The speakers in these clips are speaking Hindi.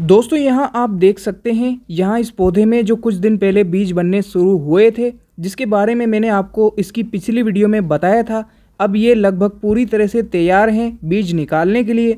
दोस्तों यहाँ आप देख सकते हैं यहाँ इस पौधे में जो कुछ दिन पहले बीज बनने शुरू हुए थे जिसके बारे में मैंने आपको इसकी पिछली वीडियो में बताया था अब ये लगभग पूरी तरह से तैयार हैं बीज निकालने के लिए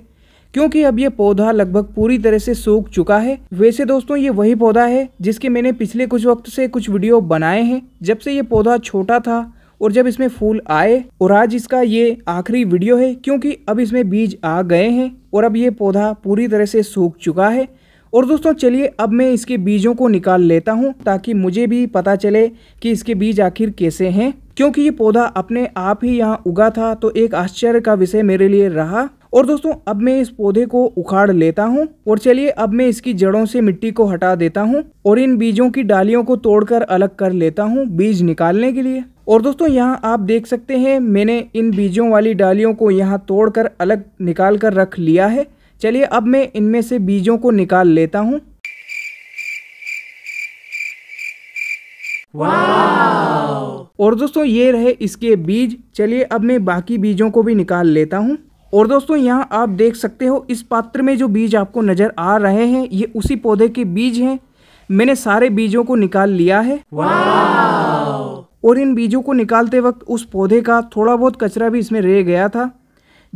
क्योंकि अब ये पौधा लगभग पूरी तरह से सूख चुका है वैसे दोस्तों ये वही पौधा है जिसके मैंने पिछले कुछ वक्त से कुछ वीडियो बनाए हैं जब से ये पौधा छोटा था और जब इसमें फूल आए और आज इसका ये आखिरी वीडियो है क्योंकि अब इसमें बीज आ गए हैं और अब ये पौधा पूरी तरह से सूख चुका है और दोस्तों चलिए अब मैं इसके बीजों को निकाल लेता हूँ ताकि मुझे भी पता चले कि इसके बीज आखिर कैसे हैं क्योंकि ये पौधा अपने आप ही यहाँ उगा था तो एक आश्चर्य का विषय मेरे लिए रहा और दोस्तों अब मैं इस पौधे को उखाड़ लेता हूँ और चलिए अब मैं इसकी जड़ों से मिट्टी को हटा देता हूँ और इन बीजों की डालियों को तोड़कर अलग कर लेता हूँ बीज निकालने के लिए और दोस्तों यहाँ आप देख सकते हैं मैंने इन बीजों वाली डालियों को यहाँ तोड़कर अलग निकाल कर रख लिया है चलिए अब मैं इनमें से बीजों को निकाल लेता हूँ और दोस्तों ये रहे इसके बीज चलिए अब मैं बाकी बीजों को भी निकाल लेता हूँ और दोस्तों यहाँ आप देख सकते हो इस पात्र में जो बीज आपको नज़र आ रहे हैं ये उसी पौधे के बीज हैं मैंने सारे बीजों को निकाल लिया है और इन बीजों को निकालते वक्त उस पौधे का थोड़ा बहुत कचरा भी इसमें रह गया था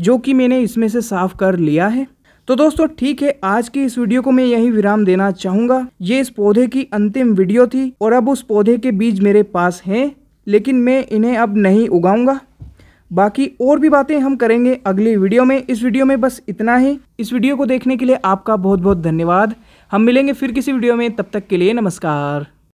जो कि मैंने इसमें से साफ़ कर लिया है तो दोस्तों ठीक है आज की इस वीडियो को मैं यही विराम देना चाहूँगा ये इस पौधे की अंतिम वीडियो थी और अब उस पौधे के बीज मेरे पास हैं लेकिन मैं इन्हें अब नहीं उगाऊंगा बाकी और भी बातें हम करेंगे अगले वीडियो में इस वीडियो में बस इतना ही इस वीडियो को देखने के लिए आपका बहुत बहुत धन्यवाद हम मिलेंगे फिर किसी वीडियो में तब तक के लिए नमस्कार